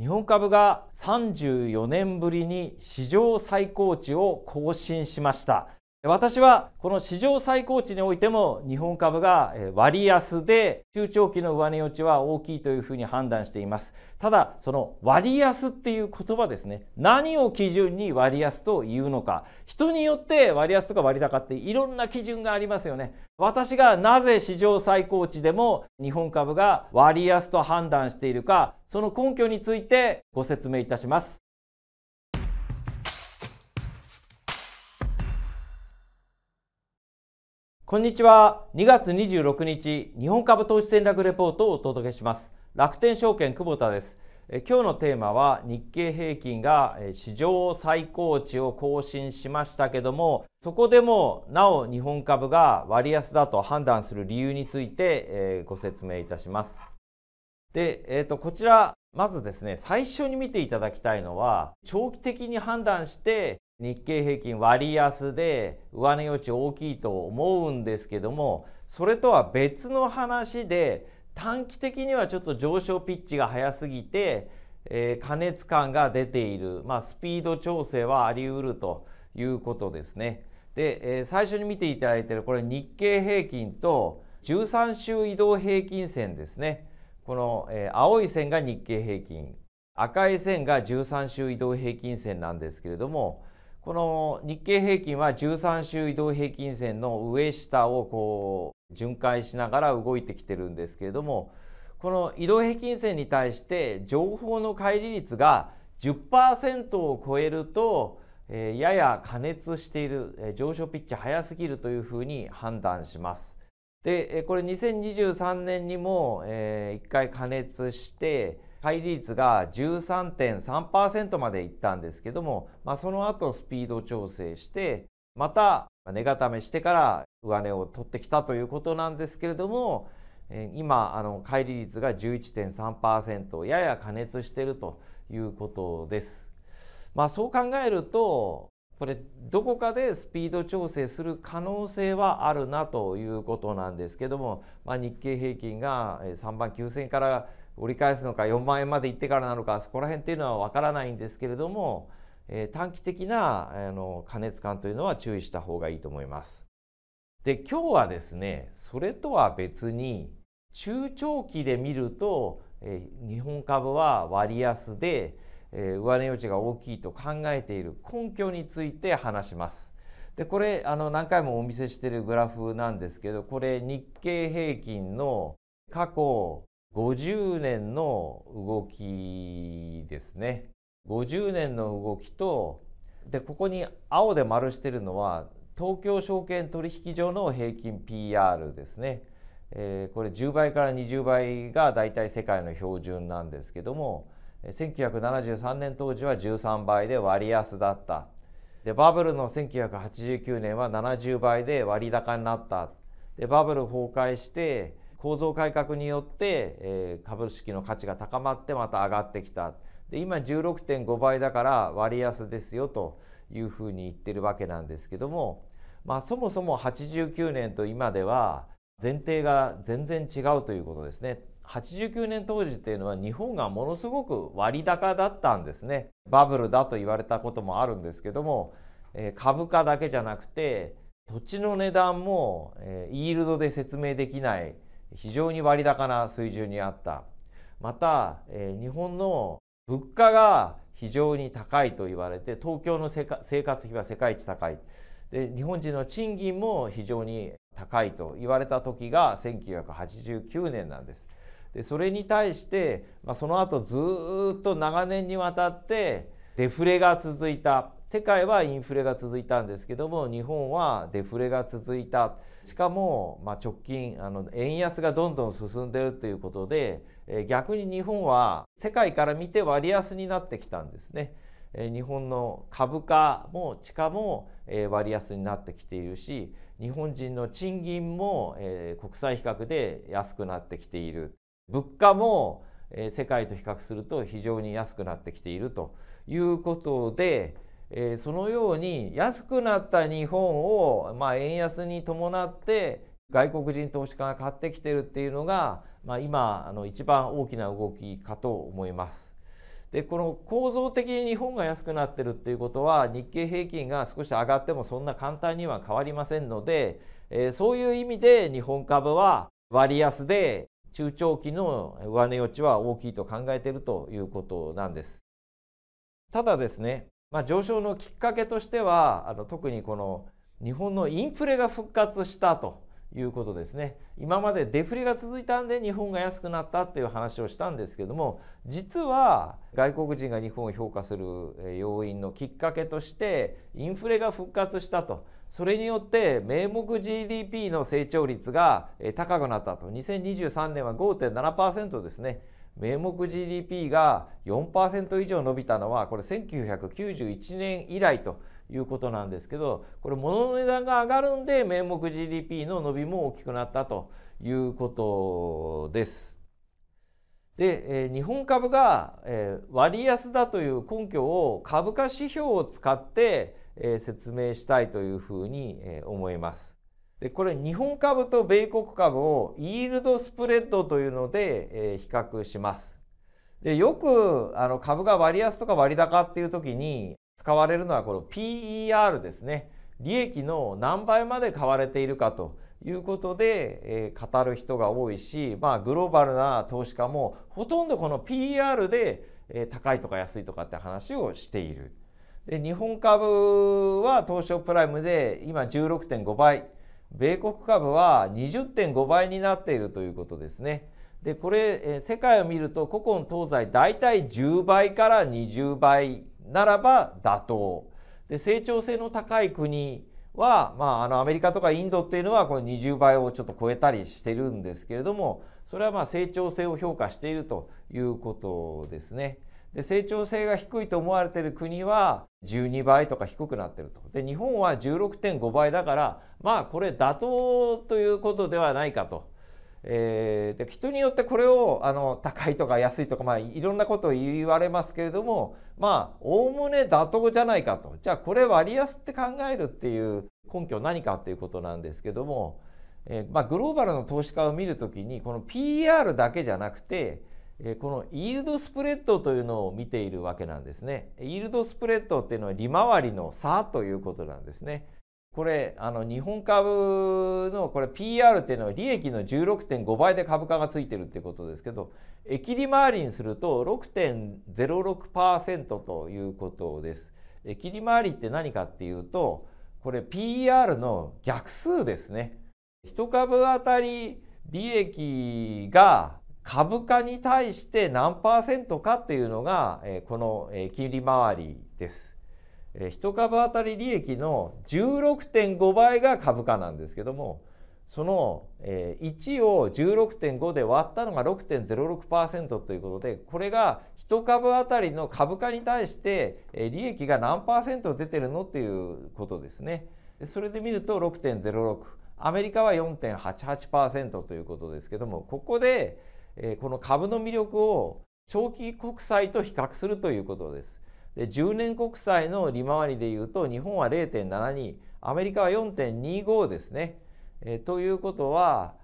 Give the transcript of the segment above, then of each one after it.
日本株が34年ぶりに史上最高値を更新しました私はこの史上最高値においても日本株が割安で中長期の上値余地は大きいというふうに判断していますただその割安っていう言葉ですね何を基準に割安というのか人によって割安とか割高っていろんな基準がありますよね私がなぜ史上最高値でも日本株が割安と判断しているかその根拠についてご説明いたしますこんにちは。2月26日、日本株投資戦略レポートをお届けします。楽天証券久保田です。え今日のテーマは日経平均が史上最高値を更新しましたけども、そこでもなお日本株が割安だと判断する理由について、えご説明いたします。で、えー、とこちらまずですね最初に見ていただきたいのは長期的に判断して日経平均割安で上値余地大きいと思うんですけどもそれとは別の話で短期的にはちょっと上昇ピッチが早すぎて、えー、過熱感が出ている、まあ、スピード調整はあり得るということですね。で、えー、最初に見ていただいているこれ日経平均と13週移動平均線ですね。この、えー、青い線が日経平均赤い線が13週移動平均線なんですけれどもこの日経平均は13週移動平均線の上下をこう巡回しながら動いてきてるんですけれどもこの移動平均線に対して情報の乖離率が10%を超えると、えー、やや過熱している、えー、上昇ピッチ早すぎるというふうに判断します。でこれ2023年にも、えー、1回加熱して乖離率が13.3%までいったんですけども、まあ、その後スピード調整してまた値固めしてから上値を取ってきたということなんですけれども今あの乖離率が11.3%やや加熱しているということです。まあ、そう考えるとこれどこかでスピード調整する可能性はあるなということなんですけども、まあ、日経平均が3万9,000から折り返すのか4万円まで行ってからなのかそこら辺っていうのは分からないんですけれども、えー、短期的なあの過熱感というのは注意した方がいいと思います。で今日はですねそれとは別に中長期で見ると、えー、日本株は割安で、えー、上値余地が大きいと考えている根拠について話します。でこれあの何回もお見せしているグラフなんですけどこれ日経平均の過去50年の動きですね50年の動きとでここに青で丸してるのは東京証券取引所の平均 PR ですね、えー、これ10倍から20倍がだいたい世界の標準なんですけども1973年当時は13倍で割安だったでバブルの1989年は70倍で割高になったでバブル崩壊して構造改革によって、えー、株式の価値が高まってまた上がってきたで今16.5倍だから割安ですよというふうに言ってるわけなんですけども、まあ、そもそも89年と今では前提が全然違うということですね。89年当時っていうのは日本がものすごく割高だったんですねバブルだと言われたこともあるんですけども、株価だけじゃなくて土地の値段も、イールドで説明できない非常に割高な水準にあったまた、日本の物価が非常に高いと言われて東京の生活費は世界一高いで日本人の賃金も非常に高いと言われた時が1989年なんです。でそれに対して、まあ、その後ずっと長年にわたってデフレが続いた世界はインフレが続いたんですけども日本はデフレが続いたしかも、まあ、直近あの円安がどんどん進んでるということで、え逆に日本は世界から見て割安になってきたんですね。え日本の株価も地価も、え割安になってきているし日本人の賃金も、え国際比較で安くなってきている物価も、え世界と比較すると非常に安くなってきているということで。えー、そのように安くなった日本を、まあ、円安に伴って外国人投資家が買ってきてるっていうのが、まあ、今あの一番大きな動きかと思います。でこの構造的に日本が安くなってるっていうことは日経平均が少し上がってもそんな簡単には変わりませんので、えー、そういう意味で日本株は割安で中長期の上値余地は大きいと考えているということなんです。ただですねまあ、上昇のきっかけとしてはあの特にこの日本のインフレが復活したということですね今までデフレが続いたんで日本が安くなったっていう話をしたんですけども実は外国人が日本を評価する要因のきっかけとしてインフレが復活したとそれによって名目 GDP の成長率が高くなったと2023年は5.7%ですね名目 GDP が4%以上伸びたのはこれ1991年以来ということなんですけどこれ物の値段が上がるんで名目 GDP の伸びも大きくなったということです。で、え日本株が、え割安だという根拠を株価指標を使って、え説明したいというふうに、え思います。でこれ日本株と米国株をイールドスプレッドというので、えー、比較します。でよくあの株が割安とか割高っていう時に使われるのはこの PER ですね。利益の何倍まで買われているかということで、えー、語る人が多いし、まあ、グローバルな投資家もほとんどこの PER で、えー、高いとか安いとかって話をしている。で日本株は東証プライムで今16.5倍。米国株は20.5倍になっているということですね。でこれ、え世界を見ると古今東西大体10倍から20倍ならば妥当で成長性の高い国は、まあ、あのアメリカとかインドっていうのはこの20倍をちょっと超えたりしてるんですけれどもそれはま成長性を評価しているということですね。で成長性が低いと思われている国は12倍とか低くなってると。で日本は16.5倍だからまあこれ妥当ということではないかと。えー、で人によってこれをあの高いとか安いとか、まあ、いろんなことを言われますけれどもまあおおむね妥当じゃないかとじゃあこれ割安って考えるっていう根拠何かっていうことなんですけども、えーまあ、グローバルの投資家を見るときにこの PR だけじゃなくてこのイールドスプレッドというのを見ているわけなんですね。イールドスプレッドっていうのは利回りの差ということなんですね。これあの日本株のこれ PR っていうのは利益の16.5倍で株価がついてるってことですけど駅利回りにすると6.06%ということです。駅利回りって何かっていうとこれ PR の逆数ですね。1株当たり利益が株価に対して何パーセントかっていうのが、この、金利回りです。え1株当たり利益の16.5倍が株価なんですけどもその、え1を16.5で割ったのが6.06%ということでこれが1株当たりの株価に対して、利益が何パーセント出てるのっていうことですね。それで見ると6.06アメリカは4.88%ということですけどもここでこの株の魅力を長期国債と比較するということです。で10年国債の利回りでいうと日本は0.72アメリカは4.25ですね。えということは、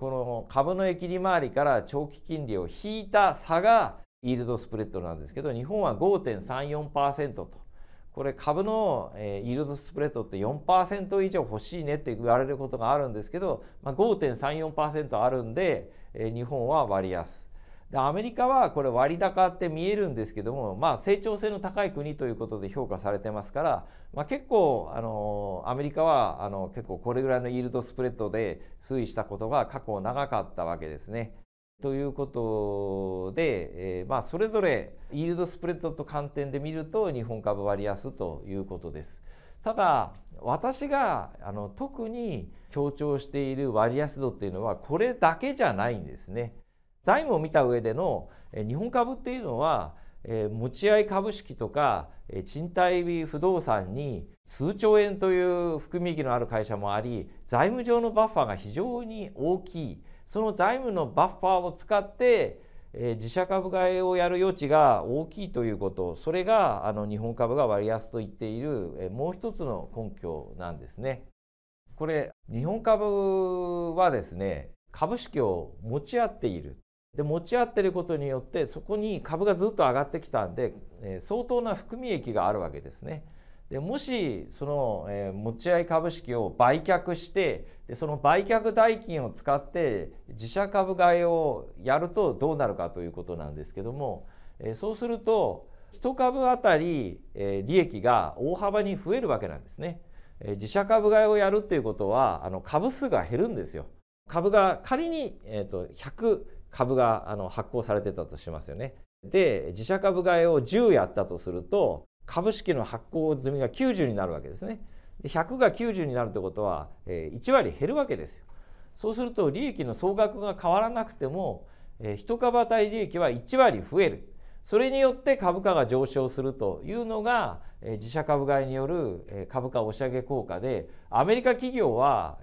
この株の益利回りから長期金利を引いた差がイールドスプレッドなんですけど日本は5.34%とこれ株の、イールドスプレッドって4%以上欲しいねって言われることがあるんですけど、まあ、5.34%あるんで、え日本は割安でアメリカはこれ割高って見えるんですけども、まあ、成長性の高い国ということで評価されてますから、まあ、結構あのアメリカはあの結構これぐらいのイールドスプレッドで推移したことが過去長かったわけですね。ということで、えー、まあ、それぞれイールドスプレッドと観点で見ると日本株割安ということです。ただ私があの特に強調している割安度っていうのはこれだけじゃないんですね。財務を見た上での日本株っていうのは持ち合い株式とか賃貸不動産に数兆円という含み益のある会社もあり財務上のバッファーが非常に大きいその財務のバッファーを使ってえー、自社株買いをやる余地が大きいということそれがあの日本株が割安と言っている、えー、もう一つの根拠なんですね。これ日本株はですね株式を持ち合っているで持ち合ってることによってそこに株がずっと上がってきたんで、えー、相当な含み益があるわけですね。でもしその、えー、持ち合い株式を売却してでその売却代金を使って自社株買いをやるとどうなるかということなんですけども、えー、そうすると1株あたり、えー、利益が大幅に増えるわけなんですね。え自社株買いをやるっていうことはあの株数が減るんですよ。株が仮に、えーと100株があの発行されてたとしますよね。で自社株買いを10やったとすると株式の発行済みが90になるわけですね。100が90になるってことは、1割減るわけですよ。そうすると利益の総額が変わらなくても、1株当たり利益は1割増える。それによって株価が上昇するというのが、自社株買いによる、株価押し上げ効果でアメリカ企業は、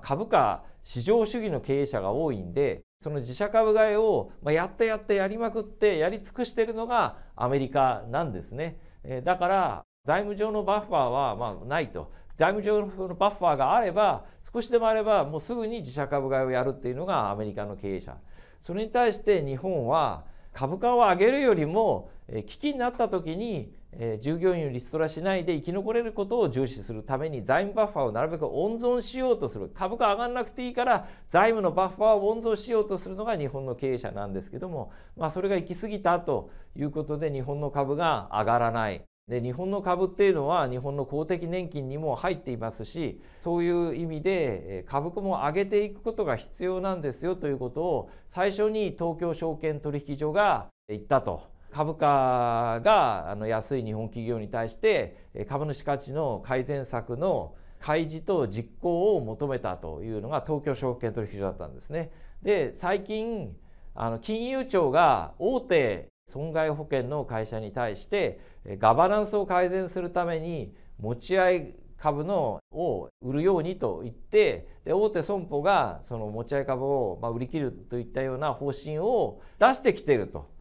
株価市場主義の経営者が多いんでその自社株買いを、やってやってやりまくってやり尽くしているのがアメリカなんですね。えだから財務上のバッファーはまあないと財務上のバッファーがあれば少しでもあればもうすぐに自社株買いをやるっていうのがアメリカの経営者それに対して日本は株価を上げるよりも危機になった時にえー、従業員をリストラしないで生き残れることを重視するために財務バッファーをなるべく温存しようとする株価上がらなくていいから財務のバッファーを温存しようとするのが日本の経営者なんですけども、まあ、それが行き過ぎたということで日本の株が上がらない。で日本の株っていうのは日本の公的年金にも入っていますしそういう意味で株価も上げていくことが必要なんですよということを最初に東京証券取引所が言ったと株価があの安い日本企業に対して株主価値の改善策の開示と実行を求めたというのが東京証券取引所だったんですね。で最近あの金融庁が大手損害保険の会社に対してガバナンスを改善するために持ち合い株のを売るようにと言ってで大手損保がその持ち合い株をま売り切るといったような方針を出してきていると。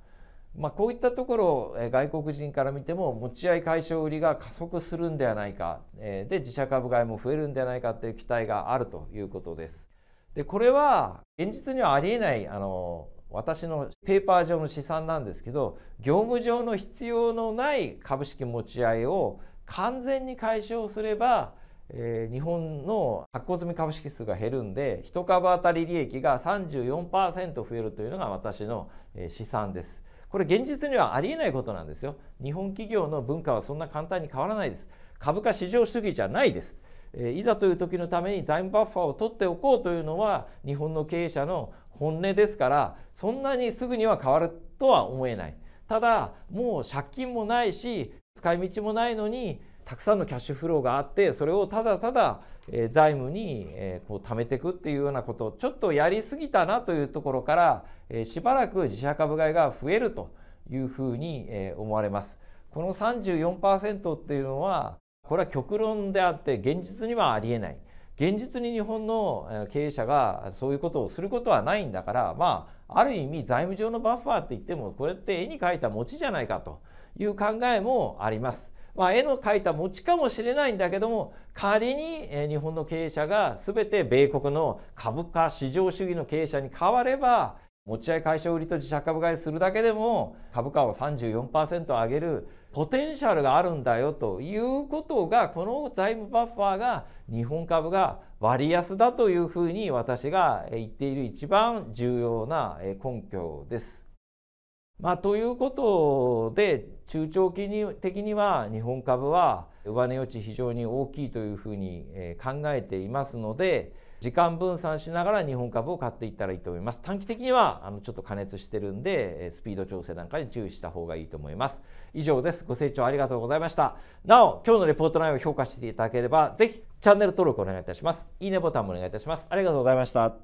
まあ、こういったところを外国人から見ても持ち合い解消売りが加速するんではないかで自社株買いも増えるんではないかという期待があるということです。でこれは現実にはありえないあの私のペーパー上の試算なんですけど業務上の必要のない株式持ち合いを完全に解消すれば、えー、日本の発行済み株式数が減るんで1株当たり利益が34%増えるというのが私の試算です。これ現実にはありえないことなんですよ日本企業の文化はそんな簡単に変わらないです株価市場主義じゃないですえいざという時のために財務バッファーを取っておこうというのは日本の経営者の本音ですからそんなにすぐには変わるとは思えないただもう借金もないし使い道もないのにたくさんのキャッシュフローがあってそれをただただ財務にこう貯めていくっていうようなことをちょっとやりすぎたなというところからしばらく自社株買いが増えるというふうに思われます。この34%っていうのはこれは極論であって現実にはありえない現実に日本の経営者がそういうことをすることはないんだからまあある意味財務上のバッファーって言ってもこれって絵に描いた餅じゃないかという考えもあります。まあ、絵の描いた餅かもしれないんだけども仮に日本の経営者が全て米国の株価市場主義の経営者に変われば持ち合い解消売りと自社株買いするだけでも株価を34%上げるポテンシャルがあるんだよということがこの財務バッファーが日本株が割安だというふうに私が言っている一番重要な根拠です。まあ、ということで中長期的には日本株は上値余地非常に大きいというふうに考えていますので時間分散しながら日本株を買っていったらいいと思います短期的にはあのちょっと加熱してるんでスピード調整なんかに注意した方がいいと思います以上ですご清聴ありがとうございましたなお今日のレポート内容を評価していただければぜひチャンネル登録お願いいたしますいいねボタンもお願いいたしますありがとうございました